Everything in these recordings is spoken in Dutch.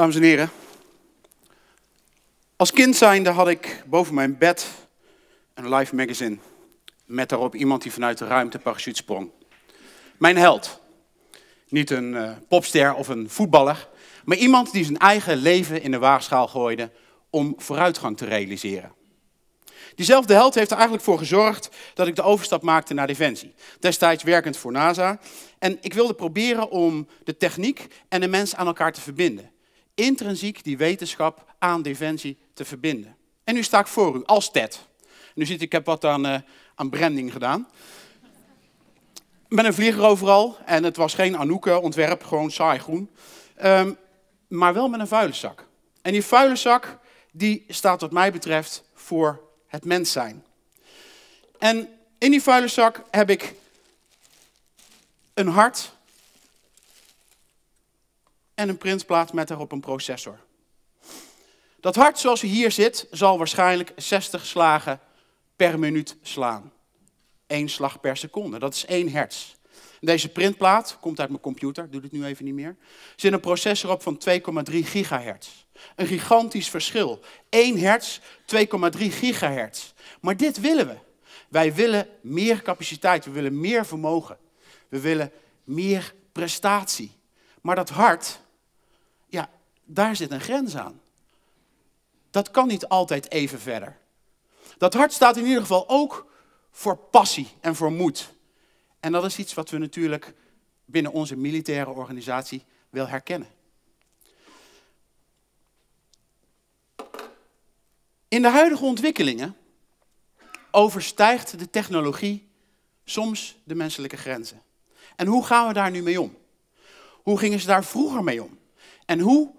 Dames en heren, als kind had ik boven mijn bed een live magazine met daarop iemand die vanuit de ruimte parachute sprong. Mijn held. Niet een eh, popster of een voetballer, maar iemand die zijn eigen leven in de waagschaal gooide om vooruitgang te realiseren. Diezelfde held heeft er eigenlijk voor gezorgd dat ik de overstap maakte naar Defensie. Destijds werkend voor NASA. En ik wilde proberen om de techniek en de mens aan elkaar te verbinden intrinsiek die wetenschap aan defensie te verbinden. En nu sta ik voor u als TED. Nu ziet ik heb wat aan, eh, aan branding gedaan. Met een vlieger overal en het was geen Anouke eh, ontwerp gewoon saai groen. Ehm, maar wel met een vuilenzak. En die vuilenzak die staat wat mij betreft voor het mens zijn. En in die vuilenzak heb ik een hart, en een printplaat met erop een processor. Dat hart zoals u hier zit, zal waarschijnlijk 60 slagen per minuut slaan. Eén slag per seconde, dat is 1 hertz. Deze printplaat, komt uit mijn computer, doe het nu even niet meer, zit een processor op van 2,3 gigahertz. Een gigantisch verschil. 1 hertz, 2,3 gigahertz. Maar dit willen we. Wij willen meer capaciteit, we willen meer vermogen. We willen meer prestatie. Maar dat hart ja, daar zit een grens aan. Dat kan niet altijd even verder. Dat hart staat in ieder geval ook voor passie en voor moed. En dat is iets wat we natuurlijk binnen onze militaire organisatie wel herkennen. In de huidige ontwikkelingen overstijgt de technologie soms de menselijke grenzen. En hoe gaan we daar nu mee om? Hoe gingen ze daar vroeger mee om? En hoe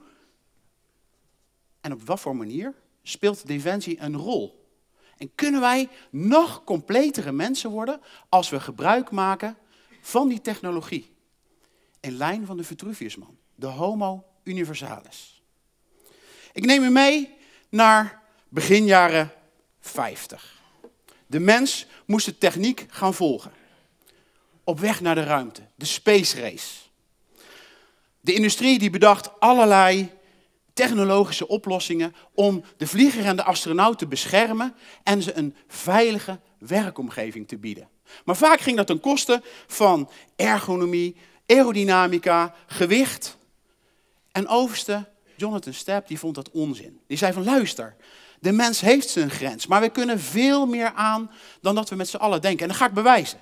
en op wat voor manier speelt defensie een rol? En kunnen wij nog completere mensen worden als we gebruik maken van die technologie? In lijn van de Vitruviusman, de Homo Universalis. Ik neem u mee naar begin jaren 50. De mens moest de techniek gaan volgen. Op weg naar de ruimte, de space race. De industrie die bedacht allerlei technologische oplossingen om de vlieger en de astronaut te beschermen en ze een veilige werkomgeving te bieden. Maar vaak ging dat ten koste van ergonomie, aerodynamica, gewicht. En overste Jonathan Stepp die vond dat onzin. Die zei van luister, de mens heeft zijn grens, maar we kunnen veel meer aan dan dat we met z'n allen denken. En dat ga ik bewijzen.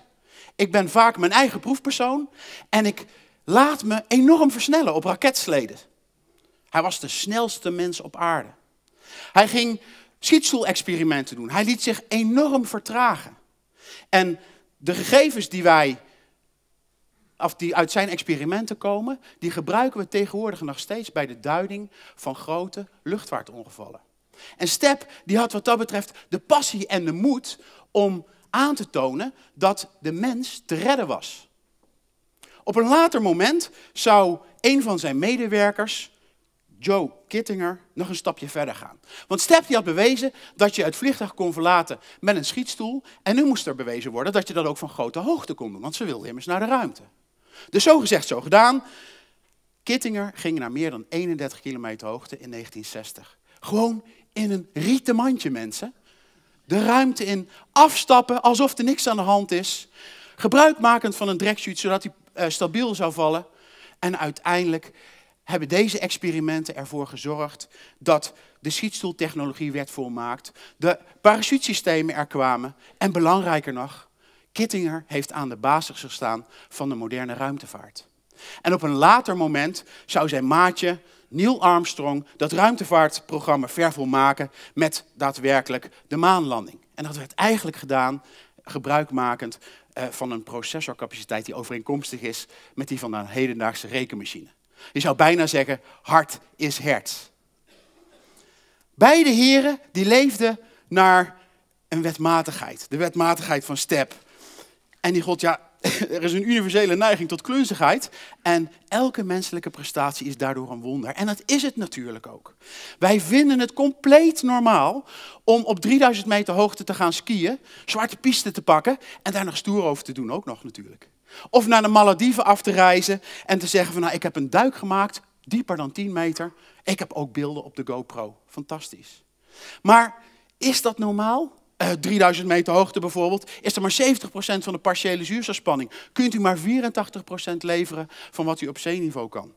Ik ben vaak mijn eigen proefpersoon en ik laat me enorm versnellen op raketsleden. Hij was de snelste mens op aarde. Hij ging schietschool-experimenten doen. Hij liet zich enorm vertragen. En de gegevens die wij, of die uit zijn experimenten komen, die gebruiken we tegenwoordig nog steeds bij de duiding van grote luchtvaartongevallen. En Step die had wat dat betreft de passie en de moed om aan te tonen dat de mens te redden was. Op een later moment zou een van zijn medewerkers, Joe Kittinger, nog een stapje verder gaan. Want Step die had bewezen dat je het vliegtuig kon verlaten met een schietstoel. En nu moest er bewezen worden dat je dat ook van grote hoogte kon doen, want ze wilden immers naar de ruimte. Dus zo gezegd, zo gedaan. Kittinger ging naar meer dan 31 kilometer hoogte in 1960. Gewoon in een rieten mandje, mensen. De ruimte in, afstappen alsof er niks aan de hand is. Gebruikmakend van een drekchute, zodat hij eh, stabiel zou vallen. En uiteindelijk hebben deze experimenten ervoor gezorgd dat de schietstoeltechnologie werd volmaakt, de parachutesystemen er kwamen en belangrijker nog, Kittinger heeft aan de basis gestaan van de moderne ruimtevaart. En op een later moment zou zijn maatje Neil Armstrong dat ruimtevaartprogramma vervolmaken met daadwerkelijk de maanlanding. En dat werd eigenlijk gedaan gebruikmakend eh, van een processorcapaciteit die overeenkomstig is met die van een hedendaagse rekenmachine. Je zou bijna zeggen, hart is hert. Beide heren die leefden naar een wetmatigheid, de wetmatigheid van Step. En die God, ja, er is een universele neiging tot klunzigheid. En elke menselijke prestatie is daardoor een wonder. En dat is het natuurlijk ook. Wij vinden het compleet normaal om op 3000 meter hoogte te gaan skiën, zwarte piste te pakken en daar nog stoer over te doen ook nog natuurlijk. Of naar de Malediven af te reizen en te zeggen van nou ik heb een duik gemaakt, dieper dan 10 meter. Ik heb ook beelden op de GoPro. Fantastisch. Maar is dat normaal? 3000 eh, meter hoogte bijvoorbeeld, is er maar 70% van de partiële zuurstofspanning. Kunt u maar 84% leveren van wat u op zeeniveau kan.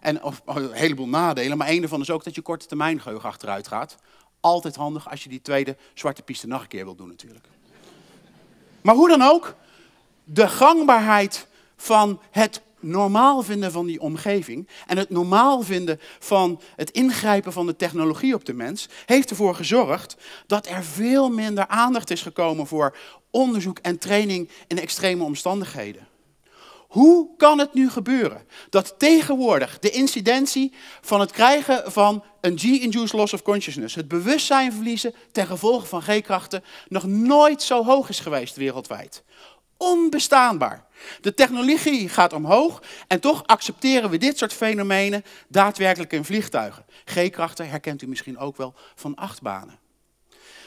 En of, oh, een heleboel nadelen, maar een daarvan is ook dat je korte termijn geheugen achteruit gaat. Altijd handig als je die tweede zwarte piste nog een keer wil doen natuurlijk. Maar hoe dan ook, de gangbaarheid van het normaal vinden van die omgeving en het normaal vinden van het ingrijpen van de technologie op de mens, heeft ervoor gezorgd dat er veel minder aandacht is gekomen voor onderzoek en training in extreme omstandigheden. Hoe kan het nu gebeuren dat tegenwoordig de incidentie van het krijgen van een G-induced loss of consciousness, het bewustzijn verliezen ten gevolge van G-krachten, nog nooit zo hoog is geweest wereldwijd? onbestaanbaar. De technologie gaat omhoog en toch accepteren we dit soort fenomenen daadwerkelijk in vliegtuigen. G-krachten herkent u misschien ook wel van achtbanen.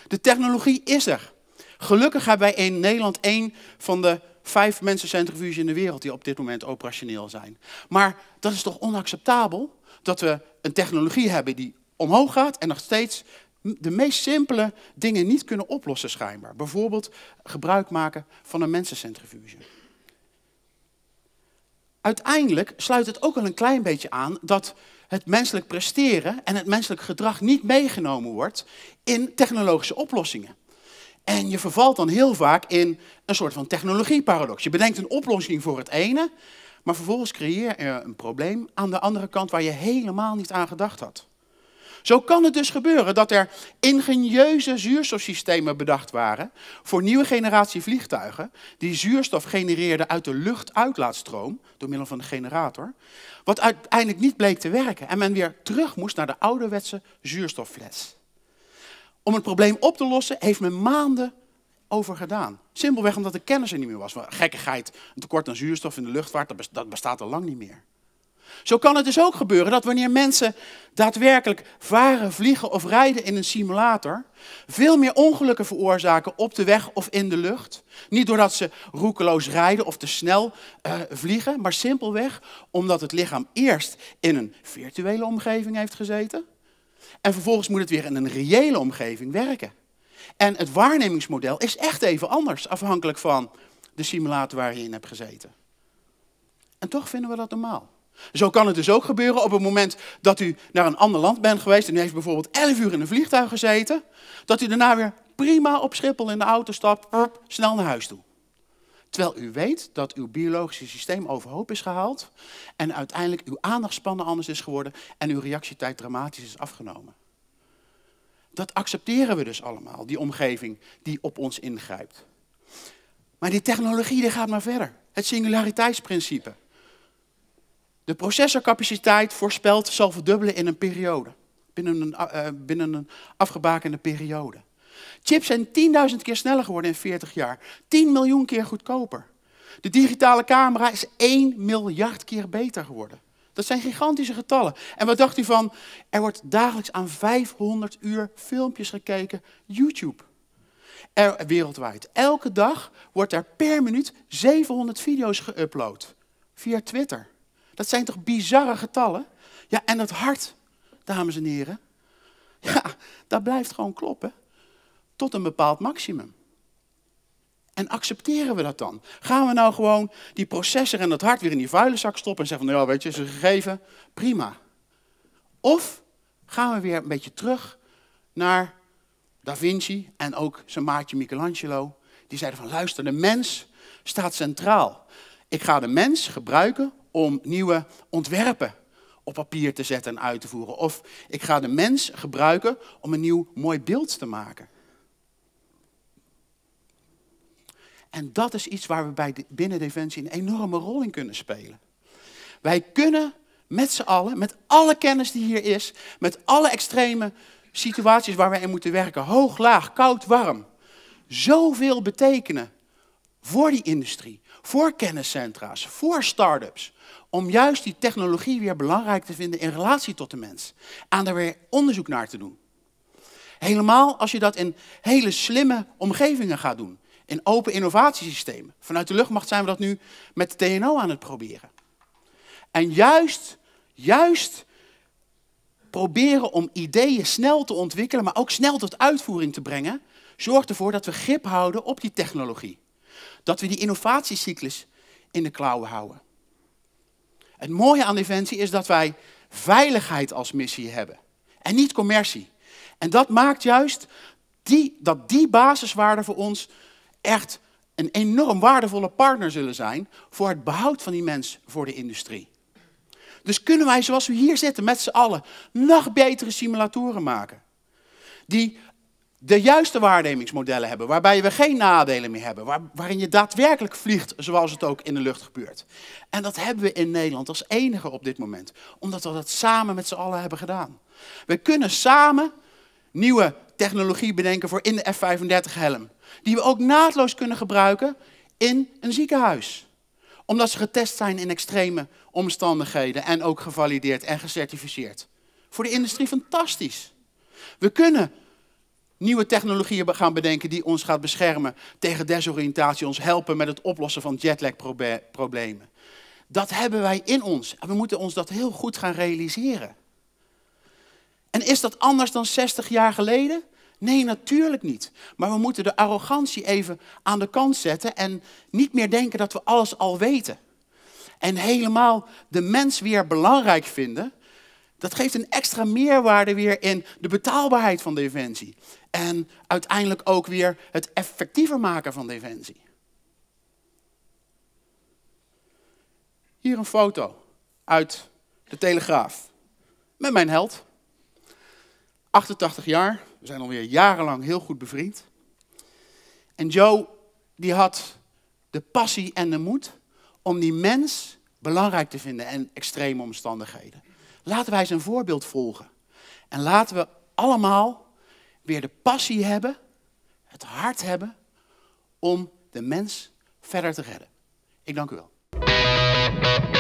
De technologie is er. Gelukkig hebben wij in Nederland één van de vijf mensencentrifuges in de wereld die op dit moment operationeel zijn. Maar dat is toch onacceptabel dat we een technologie hebben die omhoog gaat en nog steeds de meest simpele dingen niet kunnen oplossen schijnbaar. Bijvoorbeeld gebruik maken van een mensencentrifuge. Uiteindelijk sluit het ook wel een klein beetje aan dat het menselijk presteren en het menselijk gedrag niet meegenomen wordt in technologische oplossingen. En je vervalt dan heel vaak in een soort van technologieparadox. Je bedenkt een oplossing voor het ene, maar vervolgens creëer je een probleem aan de andere kant waar je helemaal niet aan gedacht had. Zo kan het dus gebeuren dat er ingenieuze zuurstofsystemen bedacht waren voor nieuwe generatie vliegtuigen, die zuurstof genereerden uit de luchtuitlaatstroom door middel van de generator, wat uiteindelijk niet bleek te werken en men weer terug moest naar de ouderwetse zuurstoffles. Om het probleem op te lossen heeft men maanden over gedaan. Simpelweg omdat de kennis er niet meer was. Gekkigheid, een tekort aan zuurstof in de luchtvaart, dat bestaat al lang niet meer. Zo kan het dus ook gebeuren dat wanneer mensen daadwerkelijk varen, vliegen of rijden in een simulator, veel meer ongelukken veroorzaken op de weg of in de lucht. Niet doordat ze roekeloos rijden of te snel eh, vliegen, maar simpelweg omdat het lichaam eerst in een virtuele omgeving heeft gezeten en vervolgens moet het weer in een reële omgeving werken. En het waarnemingsmodel is echt even anders, afhankelijk van de simulator waar je in hebt gezeten. En toch vinden we dat normaal. Zo kan het dus ook gebeuren op het moment dat u naar een ander land bent geweest en u heeft bijvoorbeeld 11 uur in een vliegtuig gezeten, dat u daarna weer prima op Schiphol in de auto stapt, snel naar huis toe. Terwijl u weet dat uw biologische systeem overhoop is gehaald en uiteindelijk uw aandachtspannen anders is geworden en uw reactietijd dramatisch is afgenomen. Dat accepteren we dus allemaal, die omgeving die op ons ingrijpt. Maar die technologie die gaat maar verder. Het singulariteitsprincipe. De processorcapaciteit voorspelt zal verdubbelen in een periode. Binnen een, eh, binnen een afgebakende periode. Chips zijn 10.000 keer sneller geworden in 40 jaar. 10 miljoen keer goedkoper. De digitale camera is 1 miljard keer beter geworden. Dat zijn gigantische getallen. En wat dacht u van, er wordt dagelijks aan 500 uur filmpjes gekeken, YouTube. Er, wereldwijd. Elke dag wordt er per minuut 700 video's geüpload. Via Twitter. Dat zijn toch bizarre getallen? Ja, en het hart, dames en heren, ja, dat blijft gewoon kloppen tot een bepaald maximum. En accepteren we dat dan? Gaan we nou gewoon die processor en dat hart weer in die vuile zak stoppen en zeggen van, ja, nou, weet je, is een gegeven, prima. Of gaan we weer een beetje terug naar Da Vinci en ook zijn maatje Michelangelo. Die zeiden van, luister, de mens staat centraal. Ik ga de mens gebruiken om nieuwe ontwerpen op papier te zetten en uit te voeren. Of ik ga de mens gebruiken om een nieuw mooi beeld te maken. En dat is iets waar we bij de, binnen Defensie een enorme rol in kunnen spelen. Wij kunnen met z'n allen, met alle kennis die hier is, met alle extreme situaties waar we in moeten werken, hoog, laag, koud, warm, zoveel betekenen voor die industrie, voor kenniscentra's, voor start-ups. Om juist die technologie weer belangrijk te vinden in relatie tot de mens. Aan daar weer onderzoek naar te doen. Helemaal als je dat in hele slimme omgevingen gaat doen. In open innovatiesystemen. Vanuit de luchtmacht zijn we dat nu met de TNO aan het proberen. En juist, juist proberen om ideeën snel te ontwikkelen, maar ook snel tot uitvoering te brengen, zorgt ervoor dat we grip houden op die technologie. Dat we die innovatiecyclus in de klauwen houden. Het mooie aan Defensie is dat wij veiligheid als missie hebben en niet commercie. En dat maakt juist die, dat die basiswaarden voor ons echt een enorm waardevolle partner zullen zijn voor het behoud van die mens voor de industrie. Dus kunnen wij, zoals we hier zitten, met z'n allen nog betere simulatoren maken. Die de juiste waarnemingsmodellen hebben, waarbij we geen nadelen meer hebben, waarin je daadwerkelijk vliegt zoals het ook in de lucht gebeurt. En dat hebben we in Nederland als enige op dit moment, omdat we dat samen met z'n allen hebben gedaan. We kunnen samen nieuwe technologie bedenken voor in de F-35-helm, die we ook naadloos kunnen gebruiken in een ziekenhuis omdat ze getest zijn in extreme omstandigheden en ook gevalideerd en gecertificeerd. Voor de industrie fantastisch. We kunnen nieuwe technologieën gaan bedenken die ons gaat beschermen tegen desoriëntatie, ons helpen met het oplossen van jetlagproblemen. Dat hebben wij in ons en we moeten ons dat heel goed gaan realiseren. En is dat anders dan 60 jaar geleden? Nee, natuurlijk niet. Maar we moeten de arrogantie even aan de kant zetten en niet meer denken dat we alles al weten. En helemaal de mens weer belangrijk vinden dat geeft een extra meerwaarde weer in de betaalbaarheid van Defensie. En uiteindelijk ook weer het effectiever maken van Defensie. Hier een foto uit de Telegraaf. Met mijn held. 88 jaar, we zijn alweer jarenlang heel goed bevriend. En Joe, die had de passie en de moed om die mens belangrijk te vinden in extreme omstandigheden. Laten wij zijn voorbeeld volgen. En laten we allemaal weer de passie hebben, het hart hebben om de mens verder te redden. Ik dank u wel.